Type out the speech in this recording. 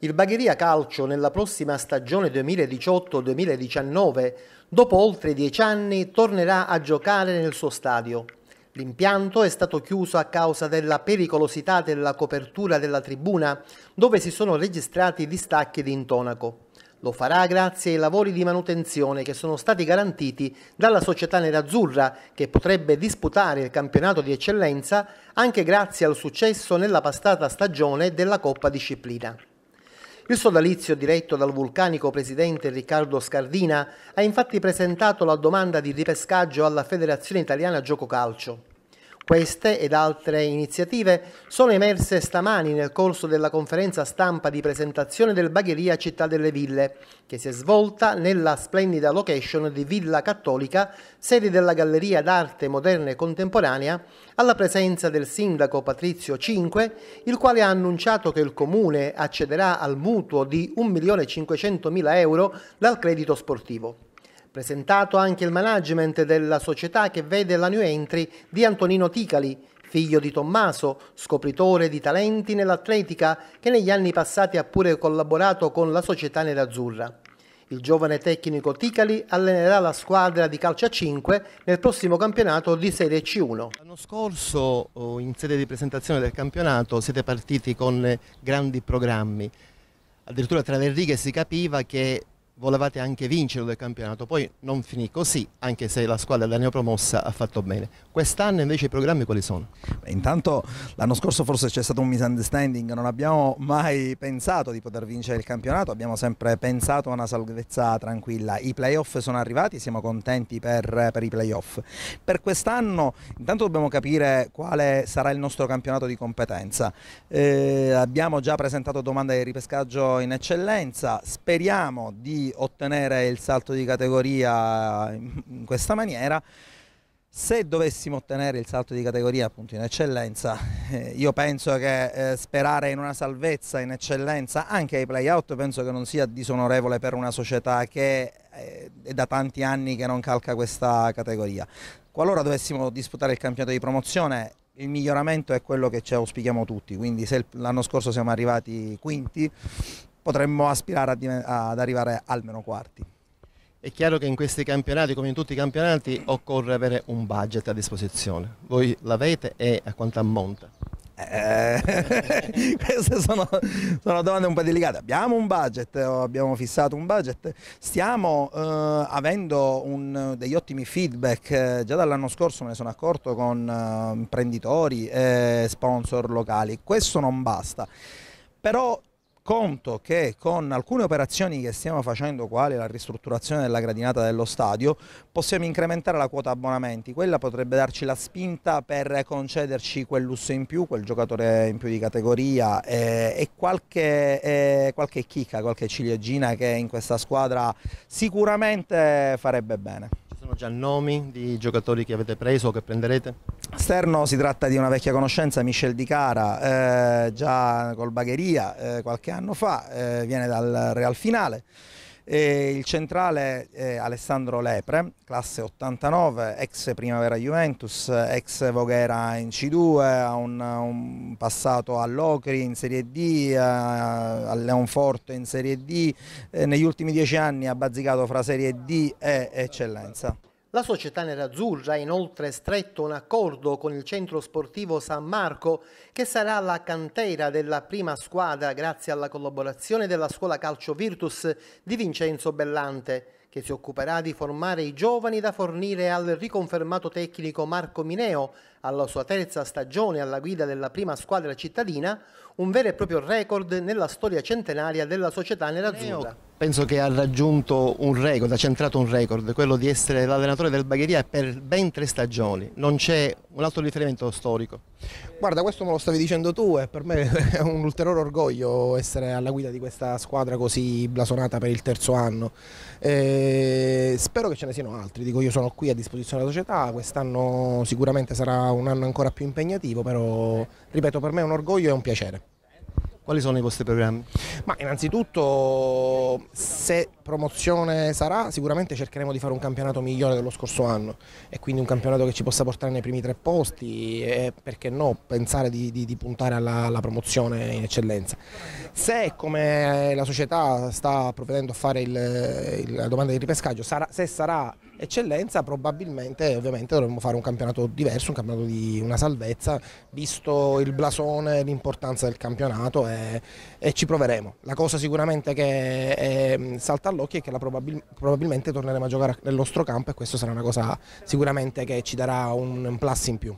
Il Bagheria Calcio nella prossima stagione 2018-2019, dopo oltre dieci anni, tornerà a giocare nel suo stadio. L'impianto è stato chiuso a causa della pericolosità della copertura della tribuna, dove si sono registrati distacchi di intonaco. Lo farà grazie ai lavori di manutenzione che sono stati garantiti dalla società nerazzurra, che potrebbe disputare il campionato di eccellenza anche grazie al successo nella passata stagione della Coppa Disciplina. Il sodalizio diretto dal vulcanico presidente Riccardo Scardina ha infatti presentato la domanda di ripescaggio alla Federazione Italiana Gioco Calcio. Queste ed altre iniziative sono emerse stamani nel corso della conferenza stampa di presentazione del Bagheria Città delle Ville, che si è svolta nella splendida location di Villa Cattolica, sede della Galleria d'Arte Moderna e Contemporanea, alla presenza del sindaco Patrizio Cinque, il quale ha annunciato che il comune accederà al mutuo di 1.500.000 euro dal credito sportivo. Presentato anche il management della società che vede la new entry di Antonino Ticali, figlio di Tommaso, scopritore di talenti nell'atletica che negli anni passati ha pure collaborato con la società nerazzurra. Il giovane tecnico Ticali allenerà la squadra di calcio a 5 nel prossimo campionato di Serie C1. L'anno scorso oh, in sede di presentazione del campionato siete partiti con eh, grandi programmi. Addirittura tra le righe si capiva che volevate anche vincere del campionato, poi non finì così, anche se la squadra della neopromossa ha fatto bene. Quest'anno invece i programmi quali sono? Beh, intanto l'anno scorso forse c'è stato un misunderstanding, non abbiamo mai pensato di poter vincere il campionato, abbiamo sempre pensato a una salvezza tranquilla. I playoff sono arrivati, siamo contenti per, per i playoff. Per quest'anno intanto dobbiamo capire quale sarà il nostro campionato di competenza. Eh, abbiamo già presentato domande di ripescaggio in eccellenza, speriamo di ottenere il salto di categoria in questa maniera. Se dovessimo ottenere il salto di categoria appunto in eccellenza, eh, io penso che eh, sperare in una salvezza in eccellenza anche ai playout penso che non sia disonorevole per una società che eh, è da tanti anni che non calca questa categoria. Qualora dovessimo disputare il campionato di promozione, il miglioramento è quello che ci auspichiamo tutti, quindi se l'anno scorso siamo arrivati quinti, potremmo aspirare ad arrivare almeno quarti. È chiaro che in questi campionati, come in tutti i campionati, occorre avere un budget a disposizione. Voi l'avete e a quanto ammonta? Eh, queste sono, sono, domande un po' delicate. Abbiamo un budget, abbiamo fissato un budget, stiamo eh, avendo un, degli ottimi feedback, eh, già dall'anno scorso me ne sono accorto con eh, imprenditori e sponsor locali, questo non basta però conto che con alcune operazioni che stiamo facendo, quale la ristrutturazione della gradinata dello stadio, possiamo incrementare la quota abbonamenti. Quella potrebbe darci la spinta per concederci quel lusso in più, quel giocatore in più di categoria eh, e qualche, eh, qualche chicca, qualche ciliegina che in questa squadra sicuramente farebbe bene. Ci sono già nomi di giocatori che avete preso o che prenderete? Sterno si tratta di una vecchia conoscenza, Michel Di Cara, eh, già col Bagheria eh, qualche anno fa, eh, viene dal Real Finale. E il centrale è Alessandro Lepre, classe 89, ex Primavera Juventus, ex Voghera in C2, ha un, un, passato all'Ocri in Serie D, a, eh, a Leonforte in Serie D, negli ultimi dieci anni ha bazzicato fra Serie D e Eccellenza. La società nerazzurra ha inoltre stretto un accordo con il centro sportivo San Marco che sarà la cantera della prima squadra grazie alla collaborazione della scuola calcio Virtus di Vincenzo Bellante che si occuperà di formare i giovani da fornire al riconfermato tecnico Marco Mineo, alla sua terza stagione alla guida della prima squadra cittadina, un vero e proprio record nella storia centenaria della società nerazzurra. Penso che ha raggiunto un record, ha centrato un record, quello di essere l'allenatore del Bagheria per ben tre stagioni. Non c'è un altro riferimento storico. Guarda, questo me lo stavi dicendo tu e per me è un ulteriore orgoglio essere alla guida di questa squadra così blasonata per il terzo anno. E spero che ce ne siano altri, dico io sono qui a disposizione della società, quest'anno sicuramente sarà un anno ancora più impegnativo, però ripeto per me è un orgoglio e un piacere. Quali sono i vostri programmi? Ma innanzitutto se promozione sarà sicuramente cercheremo di fare un campionato migliore dello scorso anno e quindi un campionato che ci possa portare nei primi tre posti e perché no pensare di, di, di puntare alla, alla, promozione in eccellenza. Se come la società sta provvedendo a fare il, il, la domanda di ripescaggio, sarà, se sarà eccellenza probabilmente ovviamente dovremmo fare un campionato diverso, un campionato di una salvezza, visto il blasone, l'importanza del campionato e, e, ci proveremo. La cosa sicuramente che è, salta all'occhio è che probabil, probabilmente torneremo a giocare nel nostro campo e questa sarà una cosa sicuramente che ci darà un plus in più.